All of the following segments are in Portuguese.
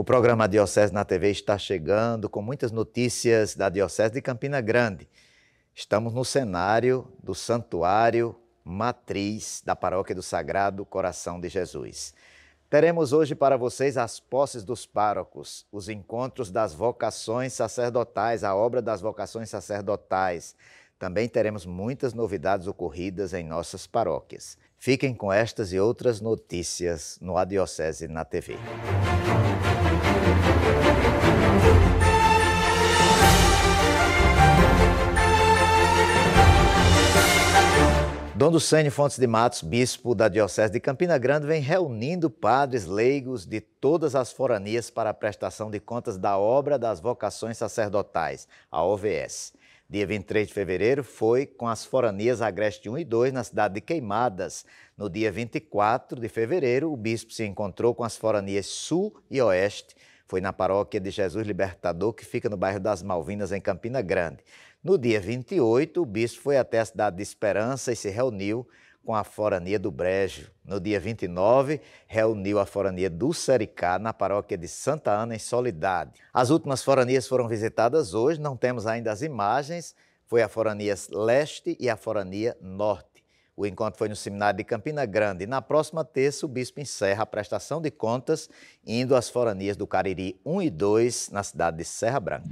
O programa Diocese na TV está chegando com muitas notícias da Diocese de Campina Grande. Estamos no cenário do Santuário Matriz da Paróquia do Sagrado Coração de Jesus. Teremos hoje para vocês as posses dos párocos, os encontros das vocações sacerdotais, a obra das vocações sacerdotais. Também teremos muitas novidades ocorridas em nossas paróquias. Fiquem com estas e outras notícias no a Diocese na TV. Dom Ducênio Fontes de Matos, bispo da Diocese de Campina Grande, vem reunindo padres leigos de todas as foranias para a prestação de contas da obra das vocações sacerdotais, a OVS dia 23 de fevereiro, foi com as foranias Agreste 1 e 2 na cidade de Queimadas. No dia 24 de fevereiro, o bispo se encontrou com as foranias Sul e Oeste. Foi na paróquia de Jesus Libertador, que fica no bairro das Malvinas, em Campina Grande. No dia 28, o bispo foi até a cidade de Esperança e se reuniu com a forania do Brejo. No dia 29, reuniu a forania do Sericá na paróquia de Santa Ana, em Solidade. As últimas foranias foram visitadas hoje, não temos ainda as imagens. Foi a forania leste e a forania norte. O encontro foi no seminário de Campina Grande. Na próxima terça, o bispo encerra a prestação de contas, indo às foranias do Cariri 1 e 2, na cidade de Serra Branca.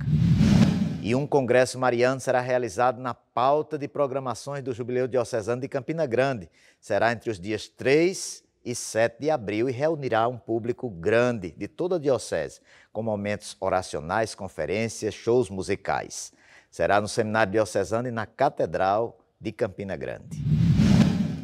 E um congresso mariano será realizado na pauta de programações do Jubileu Diocesano de Campina Grande. Será entre os dias 3 e 7 de abril e reunirá um público grande de toda a diocese, com momentos oracionais, conferências, shows musicais. Será no Seminário Diocesano e na Catedral de Campina Grande.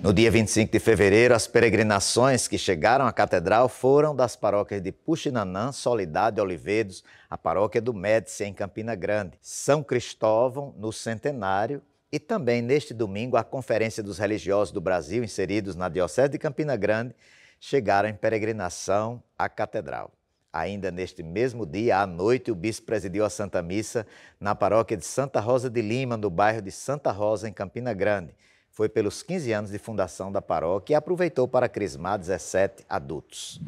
No dia 25 de fevereiro, as peregrinações que chegaram à catedral foram das paróquias de Puxinanã, Soledade, Olivedos, a paróquia do Médici, em Campina Grande, São Cristóvão, no Centenário, e também neste domingo, a Conferência dos Religiosos do Brasil, inseridos na Diocese de Campina Grande, chegaram em peregrinação à catedral. Ainda neste mesmo dia, à noite, o bispo presidiu a Santa Missa na paróquia de Santa Rosa de Lima, no bairro de Santa Rosa, em Campina Grande foi pelos 15 anos de fundação da paróquia e aproveitou para crismar 17 adultos.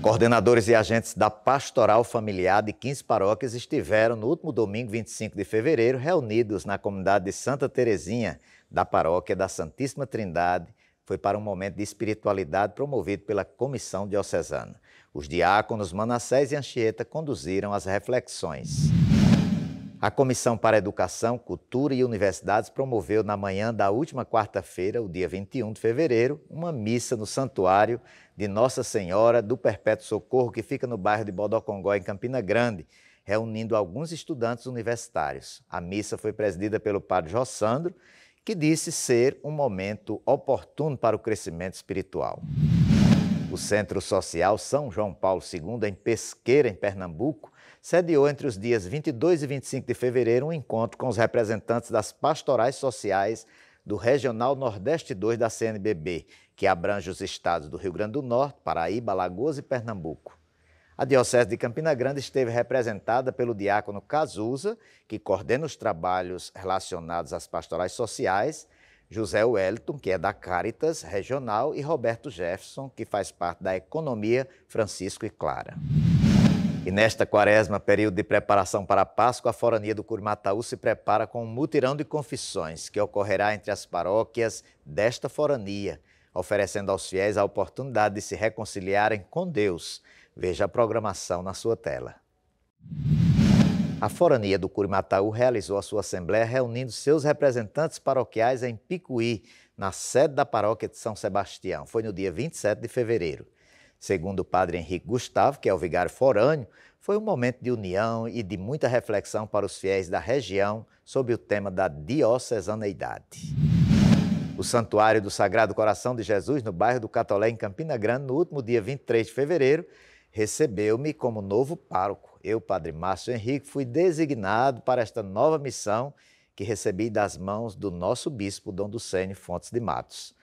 Coordenadores e agentes da Pastoral Familiar de 15 paróquias estiveram no último domingo, 25 de fevereiro, reunidos na comunidade de Santa Terezinha, da paróquia da Santíssima Trindade. Foi para um momento de espiritualidade promovido pela Comissão Diocesana. Os diáconos Manassés e Anchieta conduziram as reflexões. A Comissão para Educação, Cultura e Universidades promoveu na manhã da última quarta-feira, o dia 21 de fevereiro, uma missa no Santuário de Nossa Senhora do Perpétuo Socorro, que fica no bairro de Bodocongó, em Campina Grande, reunindo alguns estudantes universitários. A missa foi presidida pelo padre Jossandro, que disse ser um momento oportuno para o crescimento espiritual. O Centro Social São João Paulo II, em Pesqueira, em Pernambuco, sediou entre os dias 22 e 25 de fevereiro um encontro com os representantes das pastorais sociais do Regional Nordeste 2 da CNBB, que abrange os estados do Rio Grande do Norte, Paraíba, Lagoas e Pernambuco. A Diocese de Campina Grande esteve representada pelo diácono Cazuza, que coordena os trabalhos relacionados às pastorais sociais, José Wellington, que é da Caritas Regional, e Roberto Jefferson, que faz parte da Economia Francisco e Clara. E nesta quaresma, período de preparação para a Páscoa, a Forania do Curimataú se prepara com um mutirão de confissões que ocorrerá entre as paróquias desta Forania, oferecendo aos fiéis a oportunidade de se reconciliarem com Deus. Veja a programação na sua tela. A Forania do Curimataú realizou a sua assembleia reunindo seus representantes paroquiais em Picuí, na sede da paróquia de São Sebastião. Foi no dia 27 de fevereiro. Segundo o padre Henrique Gustavo, que é o vigário forâneo, foi um momento de união e de muita reflexão para os fiéis da região sobre o tema da diocesaneidade. O Santuário do Sagrado Coração de Jesus, no bairro do Catolé, em Campina Grande, no último dia 23 de fevereiro, recebeu-me como novo pároco. Eu, Padre Márcio Henrique, fui designado para esta nova missão que recebi das mãos do nosso bispo, Dom Ducênio Fontes de Matos.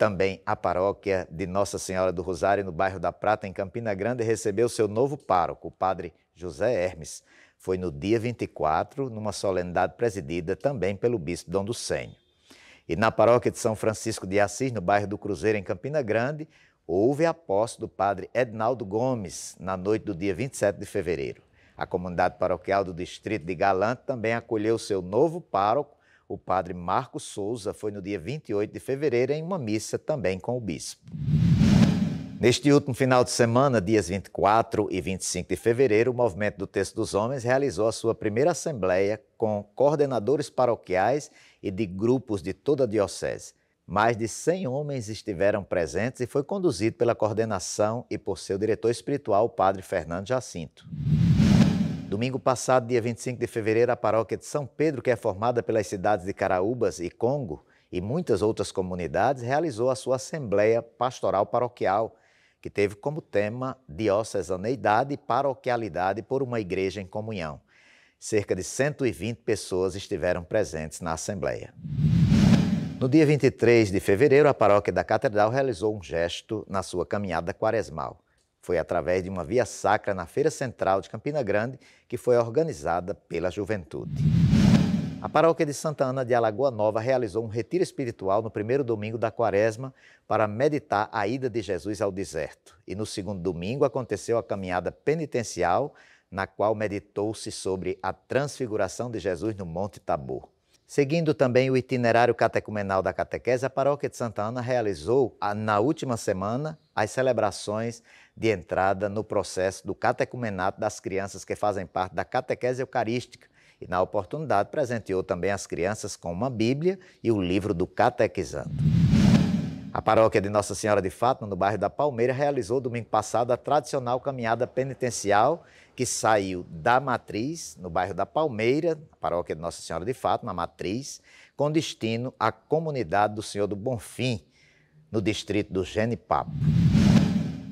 Também a paróquia de Nossa Senhora do Rosário, no bairro da Prata, em Campina Grande, recebeu seu novo pároco, o padre José Hermes. Foi no dia 24, numa solenidade presidida também pelo bispo Dom Ducenho. E na paróquia de São Francisco de Assis, no bairro do Cruzeiro, em Campina Grande, houve a posse do padre Ednaldo Gomes na noite do dia 27 de fevereiro. A comunidade paroquial do distrito de Galante também acolheu seu novo pároco, o padre Marcos Souza foi no dia 28 de fevereiro em uma missa também com o bispo. Neste último final de semana, dias 24 e 25 de fevereiro, o Movimento do Texto dos Homens realizou a sua primeira assembleia com coordenadores paroquiais e de grupos de toda a diocese. Mais de 100 homens estiveram presentes e foi conduzido pela coordenação e por seu diretor espiritual, o padre Fernando Jacinto. Domingo passado, dia 25 de fevereiro, a paróquia de São Pedro, que é formada pelas cidades de Caraúbas e Congo e muitas outras comunidades, realizou a sua Assembleia Pastoral Paroquial, que teve como tema Diocesaneidade e Paroquialidade por uma Igreja em Comunhão. Cerca de 120 pessoas estiveram presentes na Assembleia. No dia 23 de fevereiro, a paróquia da Catedral realizou um gesto na sua caminhada quaresmal. Foi através de uma via sacra na Feira Central de Campina Grande que foi organizada pela juventude. A paróquia de Santa Ana de Alagoa Nova realizou um retiro espiritual no primeiro domingo da quaresma para meditar a ida de Jesus ao deserto. E no segundo domingo aconteceu a caminhada penitencial, na qual meditou-se sobre a transfiguração de Jesus no Monte Tabor. Seguindo também o itinerário catecumenal da catequese, a paróquia de Santa Ana realizou, na última semana, as celebrações de entrada no processo do catecumenato das crianças que fazem parte da catequese eucarística. E, na oportunidade, presenteou também as crianças com uma Bíblia e o livro do Catequizando. A paróquia de Nossa Senhora de Fátima, no bairro da Palmeira, realizou domingo passado a tradicional caminhada penitencial que saiu da Matriz, no bairro da Palmeira, paróquia de Nossa Senhora de Fátima, Matriz, com destino à comunidade do Senhor do Bonfim, no distrito do Genipapo.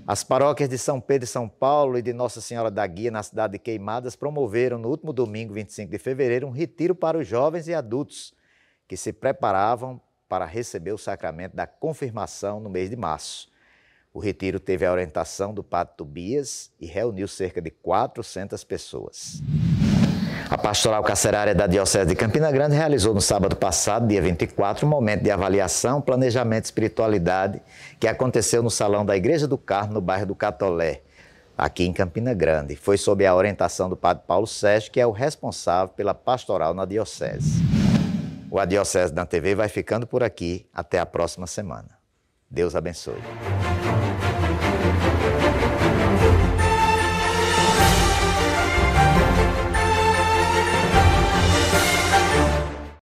As paróquias de São Pedro e São Paulo e de Nossa Senhora da Guia, na cidade de Queimadas, promoveram no último domingo, 25 de fevereiro, um retiro para os jovens e adultos que se preparavam para receber o sacramento da confirmação no mês de março. O retiro teve a orientação do padre Tobias e reuniu cerca de 400 pessoas. A pastoral carcerária da Diocese de Campina Grande realizou no sábado passado, dia 24, um momento de avaliação, planejamento e espiritualidade que aconteceu no salão da Igreja do Carmo, no bairro do Catolé, aqui em Campina Grande. Foi sob a orientação do padre Paulo Sérgio, que é o responsável pela pastoral na Diocese. O A Diocese da TV vai ficando por aqui. Até a próxima semana. Deus abençoe. Thank you.